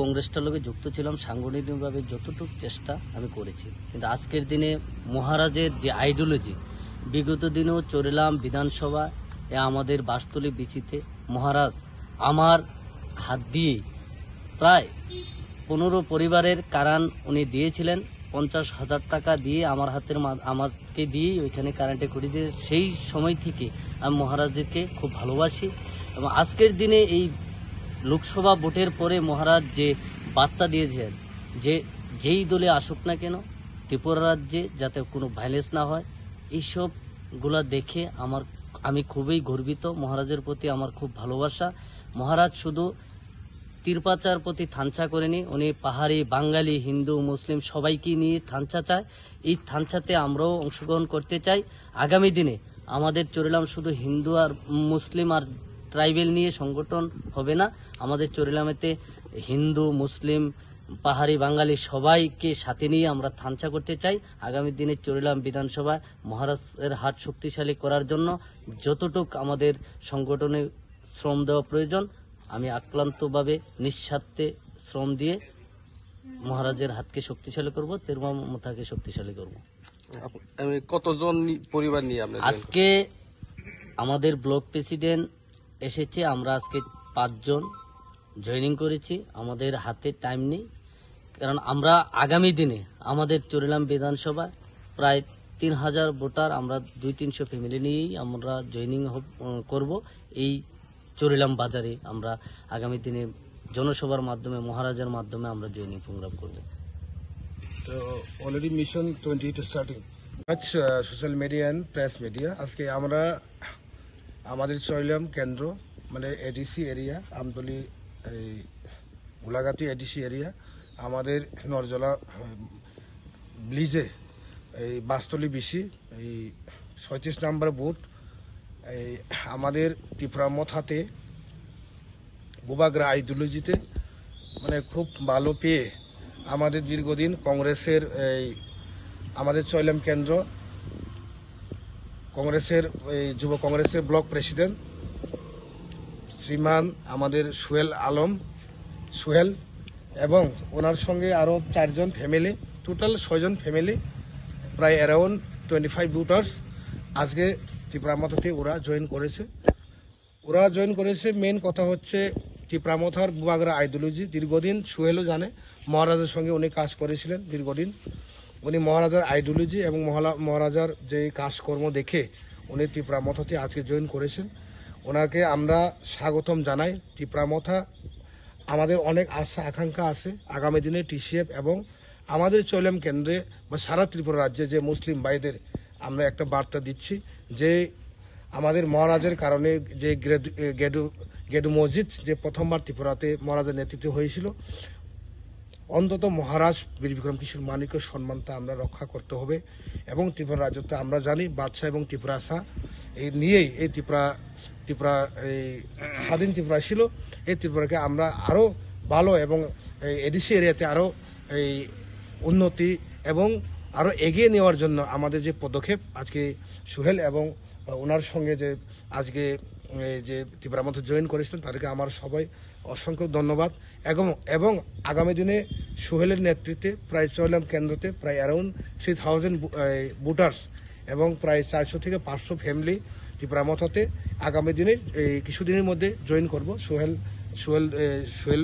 কংগ্রেসটার লোকে যুক্ত ছিলাম সাংগঠনিকভাবে যতটুকু চেষ্টা আমি করেছি কিন্তু আজকের দিনে মহারাজের যে আইডিওলজি বিগত দিনেও চড়িলাম বিধানসভা এ আমাদের বাস্তলী বিচিতে মহারাজ আমার হাত দিয়ে প্রায় পনেরো পরিবারের কারান উনি দিয়েছিলেন পঞ্চাশ হাজার টাকা দিয়ে আমার হাতের আমাকে দিয়েই ওইখানে কারেন্টে করে দিয়ে সেই সময় থেকে আমি মহারাজকে খুব ভালোবাসি এবং আজকের দিনে এই লোকসভা ভোটের পরে মহারাজ যে বার্তা দিয়েছেন যে যেই দলে আসুক না কেন ত্রিপুরা রাজ্যে যাতে কোনো ভাইলেন্স না হয় এইসবগুলা দেখে আমার আমি খুবই গর্বিত মহারাজের প্রতি আমার খুব ভালোবাসা মহারাজ শুধু তীরপাচার প্রতি থানছা করেনি উনি পাহাড়ি বাঙালি হিন্দু মুসলিম সবাইকে নিয়ে থানছা চায় এই থানছাতে আমরাও অংশগ্রহণ করতে চাই আগামী দিনে আমাদের চলিলাম শুধু হিন্দু আর মুসলিম আর ট্রাইবেল নিয়ে সংগঠন হবে না আমাদের চরিলামেতে হিন্দু মুসলিম পাহাড়ি বাঙালি সবাইকে সাথে নিয়ে আমরা থানচা করতে চাই আগামী দিনে চরিলাম বিধানসভা মহারাষ্ট্রের হাট শক্তিশালী করার জন্য যতটুক আমাদের সংগঠনে শ্রম দেওয়া প্রয়োজন আমি আক্রান্তভাবে নিঃস্বার্থে শ্রম দিয়ে মহারাজের হাতকে শক্তিশালী করব তেরমা মমতাকে শক্তিশালী করব কতজন পরিবার নিয়ে আজকে আমাদের ব্লক প্রেসিডেন্ট এসেছি আমরা আজকে পাঁচজন জয়েনিং করেছি আমাদের হাতে টাইম নেই কারণ আমরা আগামী দিনে আমাদের চরিলাম বিধানসভায় প্রায় তিন হাজার ভোটার আমরা দুই তিনশো ফ্যামিলি নিয়েই আমরা জয়েনিং করব এই চরিলাম বাজারে আমরা আগামী দিনে জনসভার মাধ্যমে মহারাজার মাধ্যমে আমরা জয়েনিং প্রোগ্রাম করব তো already mission twenty two starting social media and press media আজকে আমরা আমাদের চৈলম কেন্দ্র মানে এডিসি এরিয়া আমতলি এই গোলাঘাটি এডিসি এরিয়া আমাদের নরজলা ব্লিজে এই বাস্তলি বিসি এই ছয়ত্রিশ নাম্বার বুথ এই আমাদের ত্রিপুরা মত হাতে আইডিওলজিতে মানে খুব ভালো পেয়ে আমাদের দীর্ঘদিন কংগ্রেসের এই আমাদের চৈলম কেন্দ্র কংগ্রেসের এই যুব কংগ্রেসের ব্লক প্রেসিডেন্ট শ্রীমান আমাদের সুহেল আলম সুহেল এবং ওনার সঙ্গে আরও চারজন ফ্যামিলি টোটাল ছয়জন ফ্যামিলি প্রায় অ্যারাউন্ড টোয়েন্টি ফাইভ ভোটার্স আজকে ত্রিপ্রামথাতে ওরা জয়েন করেছে ওরা জয়েন করেছে মেন কথা হচ্ছে ত্রিপ্রামথার বুবাগরা আইডিওলজি দীর্ঘদিন সুহেলও জানে মহারাজের সঙ্গে উনি কাজ করেছিলেন দীর্ঘদিন উনি মহারাজার আইডিওলজি এবং মহারাজার যে কাজকর্ম দেখে উনি ত্রিপ্রামথাতে আজকে জয়েন করেছেন ওনাকে আমরা স্বাগতম জানাই মথা আমাদের অনেক আশা আকাঙ্ক্ষা আছে আগামী দিনে টিসিএফ এবং আমাদের চৈলাম কেন্দ্রে বা সারা ত্রিপুরা রাজ্যে যে মুসলিম ভাইদের আমরা একটা বার্তা দিচ্ছি যে আমাদের মহারাজের কারণে যে গেডু গেডু মসজিদ যে প্রথমবার ত্রিপুরাতে মহারাজের নেতৃত্ব হয়েছিল অন্তত মহারাজ বীর বিক্রম কিশোর মানিকের সম্মানটা আমরা রক্ষা করতে হবে এবং ত্রিপুরা রাজত্ব আমরা জানি বাদশাহ এবং ত্রিপুরা আশা এই নিয়েই এই ত্রিপুরা ত্রিপুরা এই স্বাধীন ত্রিপুরা ছিল এই ত্রিপুরাকে আমরা আরও ভালো এবং এডিসি এরিয়াতে আরও এই উন্নতি এবং আরও এগিয়ে নেওয়ার জন্য আমাদের যে পদক্ষেপ আজকে সুহেল এবং ওনার সঙ্গে যে আজকে যে ত্রিপুরার মধ্যে জয়েন করেছিলেন তাদেরকে আমার সবাই অসংখ্য ধন্যবাদ এবং এবং আগামী দিনে সোহেলের নেতৃত্বে প্রায় চলাম কেন্দ্রতে প্রায় অ্যারাউন্ড থ্রি থাউজেন্ড এবং প্রায় চারশো থেকে পাঁচশো ফ্যামিলি ত্রিপুরা মথতে আগামী দিনে এই কিছুদিনের মধ্যে জয়েন করব সোহেল সোহেল সোহেল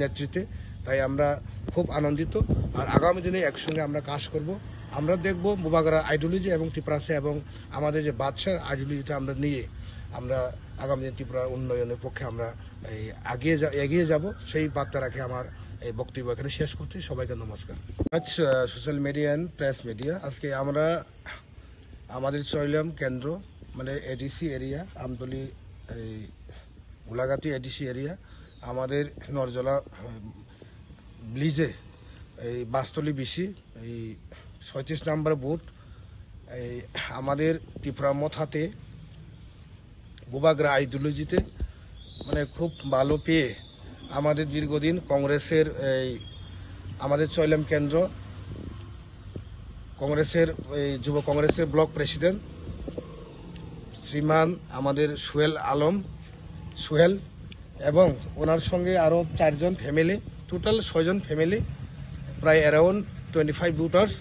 নেতৃত্বে তাই আমরা খুব আনন্দিত আর আগামী দিনে একসঙ্গে আমরা কাজ করব আমরা দেখব মুবাগরা আইডিওলজি এবং ত্রিপুরাসে এবং আমাদের যে বাদশাহ আইডিওলজিটা আমরা নিয়ে আমরা আগামী দিনে ত্রিপুরার উন্নয়নের পক্ষে আমরা এই এগিয়ে এগিয়ে যাব সেই বার্তা রাখে আমার এই বক্তব্য এখানে শেষ করছি সবাইকে নমস্কার আজ social media and press media আজকে আমরা আমাদের চলাম কেন্দ্র মানে এডিসি এরিয়া আমতলি এই গোলাঘাটি এডিসি এরিয়া আমাদের নরজলা ব্লিজে এই বাস্তলি বিসি এই ছয়ত্রিশ নাম্বার বুথ এই আমাদের ত্রিপুরা মত হাতে বোবাগ্রা আইডিওলজিতে মানে খুব ভালো পেয়ে আমাদের দীর্ঘদিন কংগ্রেসের এই আমাদের চৈলাম কেন্দ্র কংগ্রেসের এই যুব কংগ্রেসের ব্লক প্রেসিডেন্ট শ্রীমান আমাদের সোহেল আলম সোহেল এবং ওনার সঙ্গে আরও চারজন ফ্যামিলি টোটাল ছয়জন ফ্যামিলি প্রায় অ্যারাউন্ড টোয়েন্টি ফাইভ ভোটার্স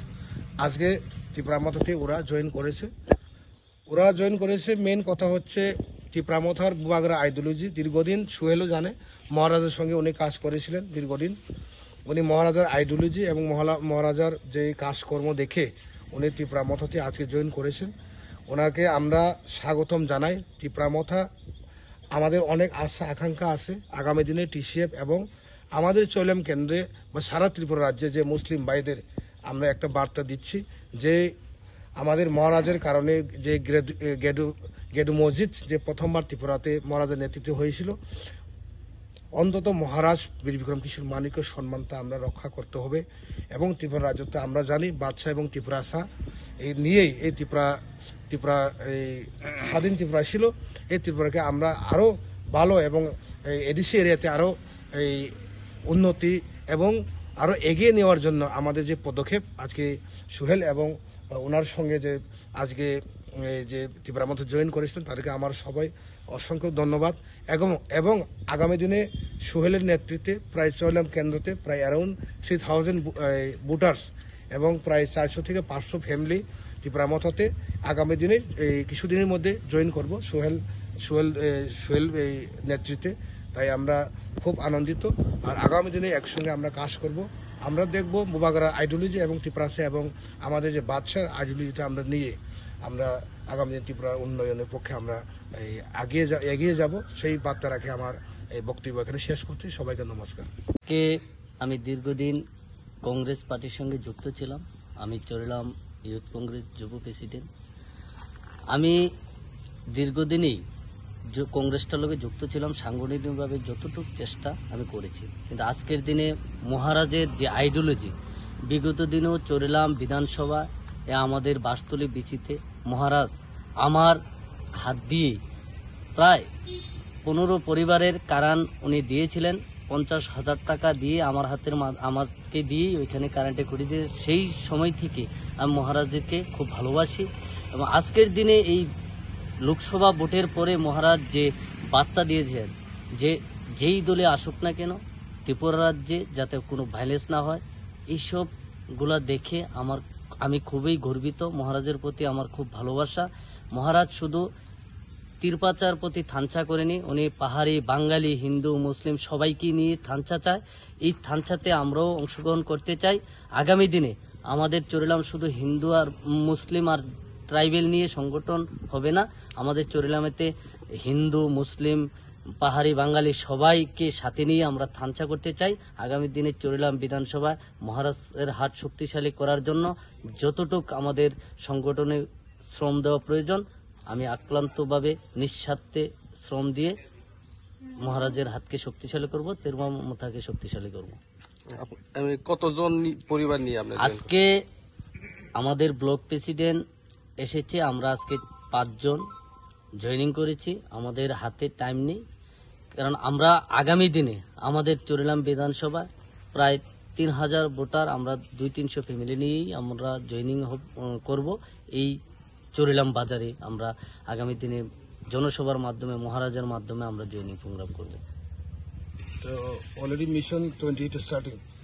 আজকে ত্রিপুরা মাথাতে ওরা জয়েন করেছে ওরা জয়েন করেছে মেন কথা হচ্ছে টিপ্রামথার বুবাগরা আইদুলুজি দীর্ঘদিন সুহেলও জানে মহারাজার সঙ্গে উনি কাজ করেছিলেন দীর্ঘদিন উনি মহারাজার আইডিওলজি এবং মহারাজার যে কাজকর্ম দেখে উনি টিপ্রামথাতে আজকে জয়েন করেছেন ওনাকে আমরা স্বাগতম জানাই টিপ্রামথা আমাদের অনেক আশা আকাঙ্ক্ষা আছে আগামী দিনে টিসিএফ এবং আমাদের চৈলাম কেন্দ্রে বা সারা ত্রিপুরা রাজ্যে যে মুসলিম ভাইদের আমরা একটা বার্তা দিচ্ছি যে আমাদের মহারাজের কারণে যে গেডু গেডু মসজিদ যে প্রথমবার ত্রিপুরাতে মহারাজের নেতৃত্ব হয়েছিল অন্তত মহারাজ বীর বিক্রম কিশোর মানিক সম্মানটা আমরা রক্ষা করতে হবে এবং ত্রিপুরা রাজত্ব আমরা জানি বাদশাহ এবং ত্রিপুরা আশা এই নিয়েই এই ত্রিপুরা ত্রিপুরা এই স্বাধীন ত্রিপুরা ছিল এই ত্রিপুরাকে আমরা আরও ভালো এবং এডিসি এরিয়াতে আরও এই উন্নতি এবং আরও এগিয়ে নেওয়ার জন্য আমাদের যে পদক্ষেপ আজকে সুহেল এবং ওনার সঙ্গে যে আজকে যে ত্রিপুরা মধ্যে জয়েন করেছিলেন তাদেরকে আমার সবাই অসংখ্য ধন্যবাদ এবং এবং আগামী দিনে সোহেলের নেতৃত্বে প্রায় চলাম কেন্দ্রতে প্রায় অ্যারাউন্ড থ্রি থাউজেন্ড এবং প্রায় চারশো থেকে পাঁচশো ফ্যামিলি ত্রিপুরা মথাতে আগামী দিনে এই কিছুদিনের মধ্যে জয়েন করব সোহেল সোহেল সোহেল নেতৃত্বে তাই আমরা খুব আনন্দিত আর আগামী দিনে একসঙ্গে আমরা কাজ করব আমরা দেখব মুবাগরা আইডিওলজি এবং ত্রিপুরাসে এবং আমাদের যে বাদশার আইডিওলজিটা আমরা নিয়ে আমরা আগামী দিন ত্রিপুরার উন্নয়নের পক্ষে আমরা এই এগিয়ে এগিয়ে যাব সেই বার্তা রাখে আমার এই বক্তব্য এখানে শেষ করছি সবাইকে নমস্কার কে আমি দীর্ঘদিন কংগ্রেস পার্টির সঙ্গে যুক্ত ছিলাম আমি চলিলাম ইউথ কংগ্রেস যুব প্রেসিডেন্ট আমি দীর্ঘদিনই কংগ্রেসটার লোকে যুক্ত ছিলাম সাংগঠনিকভাবে যতটুকু চেষ্টা আমি করেছি কিন্তু আজকের দিনে মহারাজের যে আইডিওলজি বিগত দিনেও চড়েলাম বিধানসভা এ আমাদের বাস্তলি বিচিতে মহারাজ আমার হাত দিয়ে প্রায় পনেরো পরিবারের কারান উনি দিয়েছিলেন পঞ্চাশ হাজার টাকা দিয়ে আমার হাতের আমাকে দিয়েই ওইখানে কারেন্টে ঘুরিয়ে দিয়ে সেই সময় থেকে আমি মহারাজকে খুব ভালোবাসি এবং আজকের দিনে এই লোকসভা ভোটের পরে মহারাজ যে বার্তা দিয়েছেন যে যেই দলে আসুক না কেন ত্রিপুরা রাজ্যে যাতে কোনো ভাইলেন্স না হয় এইসবগুলা দেখে আমার আমি খুবই গর্বিত মহারাজের প্রতি আমার খুব ভালোবাসা মহারাজ শুধু তিরপাচার প্রতি থানছা করেনি উনি পাহাড়ি বাঙালি হিন্দু মুসলিম সবাইকে নিয়ে থানছা চায় এই থানছাতে আমরাও অংশগ্রহণ করতে চাই আগামী দিনে আমাদের চলিলাম শুধু হিন্দু আর মুসলিম আর ট্রাইবেল নিয়ে সংগঠন হবে না আমাদের চরিলামেতে হিন্দু মুসলিম পাহাড়ি বাঙালি সবাইকে সাথে নিয়ে আমরা থানচা করতে চাই আগামী দিনে চরিলাম বিধানসভায় মহারাষ্ট্রের হাট শক্তিশালী করার জন্য যতটুক আমাদের সংগঠনে শ্রম দেওয়া প্রয়োজন আমি আক্রান্তভাবে নিঃস্বার্থে শ্রম দিয়ে মহারাজের হাতকে শক্তিশালী করব তেরমামতাকে শক্তিশালী করব কতজন পরিবার নিয়ে আজকে আমাদের ব্লক প্রেসিডেন্ট এসেছি আমরা আজকে পাঁচজন জয়েনিং করেছি আমাদের হাতে টাইম নেই কারণ আমরা আগামী দিনে আমাদের চরিলাম বিধানসভায় প্রায় তিন হাজার ভোটার আমরা দুই তিনশো ফ্যামিলি নিয়েই আমরা জয়েনিং করব এই চরিলাম বাজারে আমরা আগামী দিনে জনসভার মাধ্যমে মহারাজার মাধ্যমে আমরা জয়েনিং প্রোগ্রাম করব তো অলরেডি মিশন টোয়েন্টি স্টার্টিং